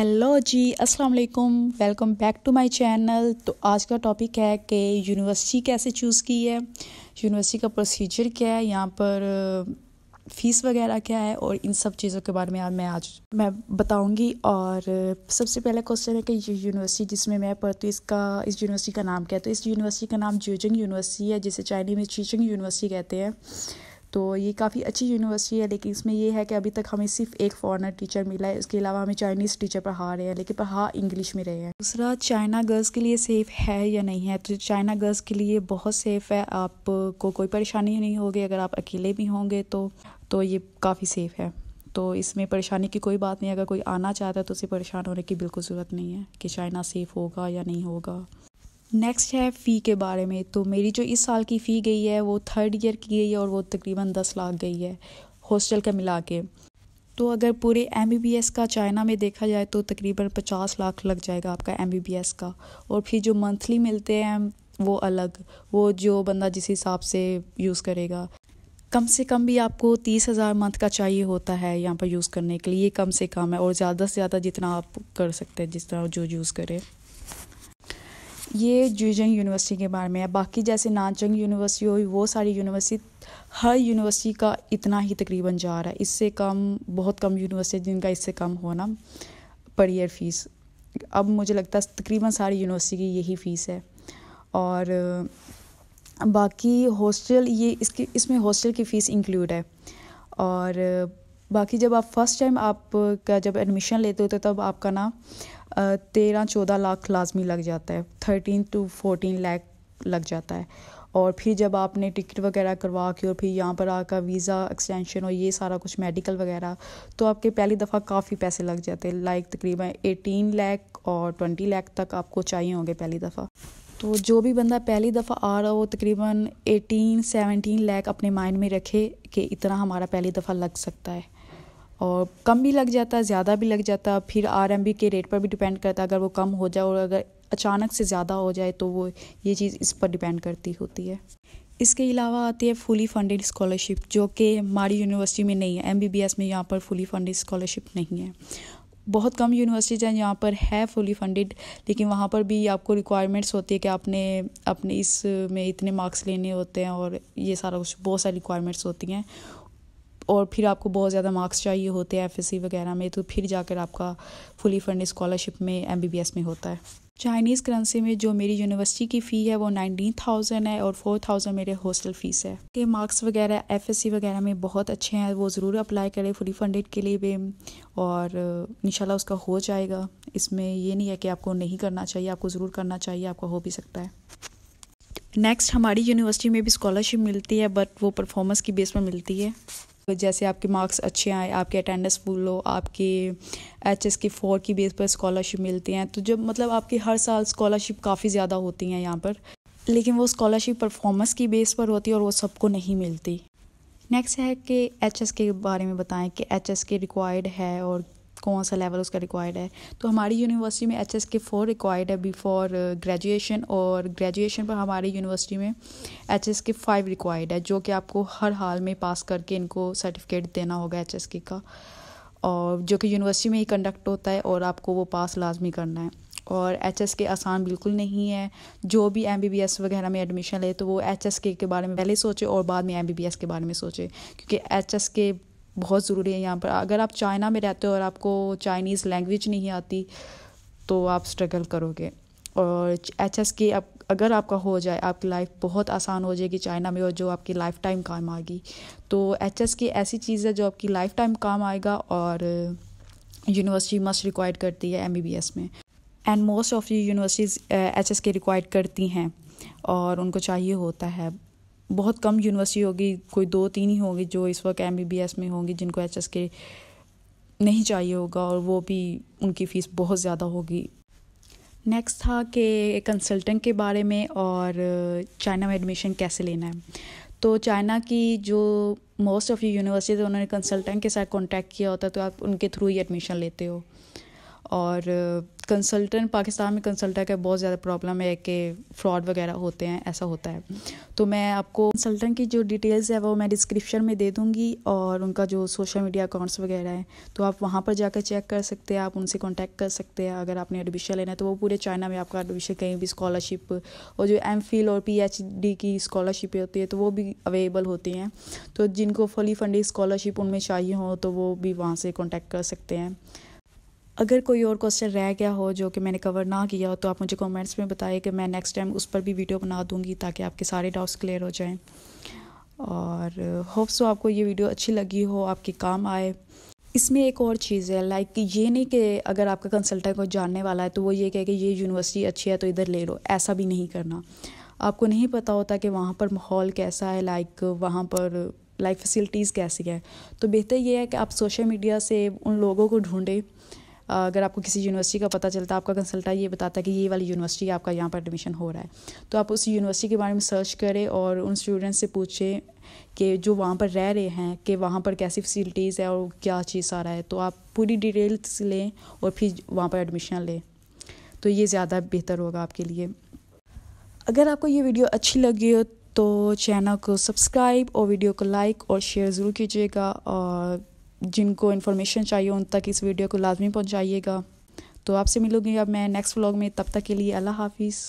hello जी अस्सलाम वालेकुम welcome back to my channel तो आज का टॉपिक है कि यूनिवर्सिटी कैसे चूज़ की है यूनिवर्सिटी का प्रोसीजर क्या है यहाँ पर फ़ीस वगैरह क्या है और इन सब चीज़ों के बारे में आज मैं आज मैं बताऊंगी और सबसे पहला क्वेश्चन है कि ये यूनिवर्सिटी जिसमें मैं पढ़ती हूँ इसका इस यूनिवर्सिटी का नाम क्या है तो इस यूनिवर्सिटी का नाम ज्यूजिंग यूनिवर्सिटी है जिसे चाइनीज में चीचिंग यूनिवर्सिटी कहते हैं तो ये काफ़ी अच्छी यूनिवर्सिटी है लेकिन इसमें ये है कि अभी तक हमें सिर्फ एक फॉरनर टीचर मिला है इसके अलावा हमें चाइनीज़ टीचर पढ़ा रहे हैं लेकिन पढ़ा इंग्लिश में रहे हैं दूसरा चाइना गर्ल्स के लिए सेफ़ है या नहीं है तो चाइना गर्ल्स के लिए बहुत सेफ़ है आपको कोई परेशानी नहीं होगी अगर आप अकेले भी होंगे तो तो ये काफ़ी सेफ़ है तो इसमें परेशानी की कोई बात नहीं अगर कोई आना चाहता है तो उसे परेशान होने की बिल्कुल ज़रूरत नहीं है कि चाइना सेफ़ होगा या नहीं होगा नेक्स्ट है फ़ी के बारे में तो मेरी जो इस साल की फ़ी गई है वो थर्ड ईयर की गई है और वो तकरीबन दस लाख गई है हॉस्टल का मिला के तो अगर पूरे एम का चाइना में देखा जाए तो तकरीबन पचास लाख लग जाएगा आपका एम का और फिर जो मंथली मिलते हैं वो अलग वो जो बंदा जिस हिसाब से यूज़ करेगा कम से कम भी आपको तीस हज़ार मंथ का चाहिए होता है यहाँ पर यूज़ करने के लिए कम से कम है और ज़्यादा से ज़्यादा जितना आप कर सकते हैं जिस तरह जो यूज़ करें ये जुजंग यूनिवर्सिटी के बारे में है बाकी जैसे नाचंग यूनिवर्सिटी हुई वो सारी यूनिवर्सिटी हर यूनिवर्सिटी का इतना ही तकरीबन जा रहा है इससे कम बहुत कम यूनिवर्सिटी जिनका इससे कम होना पर ईयर फीस अब मुझे लगता है तकरीबन सारी यूनिवर्सिटी की यही फ़ीस है और बाकी हॉस्टल ये इसकी इसमें हॉस्टल की फ़ीस इंक्लूड है और बाकी जब आप फर्स्ट टाइम आप का जब एडमिशन लेते होते तो तब आपका ना तेरह चौदह लाख लाजमी लग जाता है थर्टीन टू फोर्टीन लाख लग जाता है और फिर जब आपने टिकट वगैरह करवा के और फिर यहाँ पर आकर वीज़ा एक्सटेंशन और ये सारा कुछ मेडिकल वगैरह तो आपके पहली दफ़ा काफ़ी पैसे लग जाते हैं लाइक तकरीबन एटीन लाख और ट्वेंटी लाख तक आपको चाहिए होंगे पहली दफ़ा तो जो भी बंदा पहली दफ़ा आ रहा हो तकरीबन एटीन सेवनटीन लाख अपने माइंड में रखे कि इतना हमारा पहली दफ़ा लग सकता है और कम भी लग जाता ज़्यादा भी लग जाता फिर आर के रेट पर भी डिपेंड करता अगर वो कम हो जाए और अगर अचानक से ज़्यादा हो जाए तो वो ये चीज़ इस पर डिपेंड करती होती है इसके अलावा आती है फुली फंडेड स्कॉलरशिप जो कि हमारी यूनिवर्सिटी में नहीं है एमबीबीएस में यहाँ पर फुली फंडेड स्कॉलरशिप नहीं है बहुत कम यूनिवर्सिटीज़ हैं यहाँ पर है फुली फंडेड लेकिन वहाँ पर भी आपको रिक्वायरमेंट्स होती है कि आपने अपने इस में इतने मार्क्स लेने होते हैं और ये सारा कुछ बहुत सारी रिक्वायरमेंट्स होती हैं और फिर आपको बहुत ज़्यादा मार्क्स चाहिए होते हैं एफ वगैरह में तो फिर जाकर आपका फुली फंड स्कॉलरशिप में एम में होता है चाइनीज़ करेंसी में जो मेरी यूनिवर्सिटी की फ़ी है वो नाइनटीन थाउजेंड है और फोर थाउजेंड मेरे हॉस्टल फ़ीस है के मार्क्स वगैरह एफ वगैरह में बहुत अच्छे हैं वो ज़रूर अप्लाई करें फुली फंडेड के लिए भी और इन उसका हो जाएगा इसमें ये नहीं है कि आपको नहीं करना चाहिए आपको ज़रूर करना चाहिए आपका हो भी सकता है नेक्स्ट हमारी यूनिवर्सिटी में भी स्कॉलरशिप मिलती है बट वो परफॉर्मेंस की बेस पर मिलती है जैसे आपके मार्क्स अच्छे आए आपके अटेंडेंस फुल हो आपके एच एस के फोर की बेस पर स्कॉलरशिप मिलती हैं तो जब मतलब आपकी हर साल स्कॉलरशिप काफ़ी ज़्यादा होती हैं यहाँ पर लेकिन वो स्कॉलरशिप परफॉर्मेंस की बेस पर होती है और वो सबको नहीं मिलती नेक्स्ट है कि एच के बारे में बताएं कि एच के रिक्वायर्ड है और कौन सा लेवल उसका रिक्वायर्ड है तो हमारी यूनिवर्सिटी में H S K four required है बिफोर ग्रेजुएशन uh, और ग्रेजुएशन पर हमारी यूनिवर्सिटी में H S K five required है जो कि आपको हर हाल में पास करके इनको सर्टिफिकेट देना होगा एच एस के का और जो कि यूनिवर्सिटी में ही कंडक्ट होता है और आपको वो पास लाजमी करना है और एच एस के आसान बिल्कुल नहीं है जो भी एम बी बी एस वगैरह में एडमिशन ले तो वो एच एस के के बारे में पहले सोचे और बाद में एम बी बी एस के बारे में सोचे क्योंकि एच एस के बहुत ज़रूरी है यहाँ पर अगर आप चाइना में रहते हो और आपको चाइनीज़ लैंग्वेज नहीं आती तो आप स्ट्रगल करोगे और एच एस के अब अगर आपका हो जाए आपकी लाइफ बहुत आसान हो जाएगी चाइना में और जो आपकी लाइफ टाइम काम आएगी तो एच एस की ऐसी चीज़ है जो आपकी लाइफ टाइम काम आएगा और यूनिवर्सिटी मस्ट रिक्वायर्ड करती है एम बी बी एस में and most of universities H S K required करती हैं और उनको चाहिए होता है बहुत कम यूनिवर्सिटी होगी कोई दो तीन ही होगी जो इस वक्त एम में होंगी जिनको एच के नहीं चाहिए होगा और वो भी उनकी फ़ीस बहुत ज़्यादा होगी नेक्स्ट था कि कंसल्टेंट के बारे में और चाइना में एडमिशन कैसे लेना है तो चाइना की जो मोस्ट ऑफ़ यूनिवर्सिटीज़ उन्होंने कंसल्टेंट के साथ कॉन्टैक्ट किया होता है तो आप उनके थ्रू ही एडमिशन लेते हो और कंसल्टेंट पाकिस्तान में कंसल्टेंट का बहुत ज़्यादा प्रॉब्लम है कि फ्रॉड वगैरह होते हैं ऐसा होता है तो मैं आपको कंसल्टेंट की जो डिटेल्स है वो मैं डिस्क्रिप्शन में दे दूँगी और उनका जो सोशल मीडिया अकाउंट्स वगैरह हैं तो आप वहाँ पर जाकर चेक कर सकते हैं आप उनसे कॉन्टैक्ट कर सकते हैं अगर आपने एडमिशन लेना है तो वो पूरे चाइना में आपका एडमिशन कहीं भी स्कॉलरशिप और जो एम और पी की स्कॉलरशिप होती है तो वो भी अवेलेबल होती हैं तो जिनको फुली फंडेड स्कॉलरशिप उनमें चाहिए हो तो वो भी वहाँ से कॉन्टैक्ट कर सकते हैं अगर कोई और क्वेश्चन रह गया हो जो कि मैंने कवर ना किया हो तो आप मुझे कमेंट्स में बताइए कि मैं नेक्स्ट टाइम उस पर भी वीडियो बना दूंगी ताकि आपके सारे डाउट्स क्लियर हो जाएं और होप्स सो आपको ये वीडियो अच्छी लगी हो आपके काम आए इसमें एक और चीज़ है लाइक ये नहीं कि अगर आपका कंसल्टेंट को जानने वाला है तो वो ये कहे कि ये यूनिवर्सिटी अच्छी है तो इधर ले लो ऐसा भी नहीं करना आपको नहीं पता होता कि वहाँ पर माहौल कैसा है लाइक वहाँ पर लाइक फैसिलिटीज़ कैसी है तो बेहतर ये है कि आप सोशल मीडिया से उन लोगों को ढूंढें अगर आपको किसी यूनिवर्सिटी का पता चलता है आपका कंसल्टा ये बताता है कि ये वाली यूनिवर्सिटी आपका यहाँ पर एडमिशन हो रहा है तो आप उस यूनिवर्सिटी के बारे में सर्च करें और उन स्टूडेंट्स से पूछें कि जो वहाँ पर रह रहे हैं कि वहाँ पर कैसी फैसिलिटीज़ है और क्या चीज़ सारा है तो आप पूरी डिटेल्स लें और फिर वहाँ पर एडमिशन लें तो ये ज़्यादा बेहतर होगा आपके लिए अगर आपको ये वीडियो अच्छी लगी हो तो चैनल को सब्सक्राइब और वीडियो को लाइक और शेयर ज़रूर कीजिएगा और जिनको इन्फॉर्मेशन चाहिए उन तक इस वीडियो को लाजमी पहुँचाइएगा तो आपसे मिलूंगी अब मैं नेक्स्ट व्लॉग में तब तक के लिए अल्लाह हाफिज़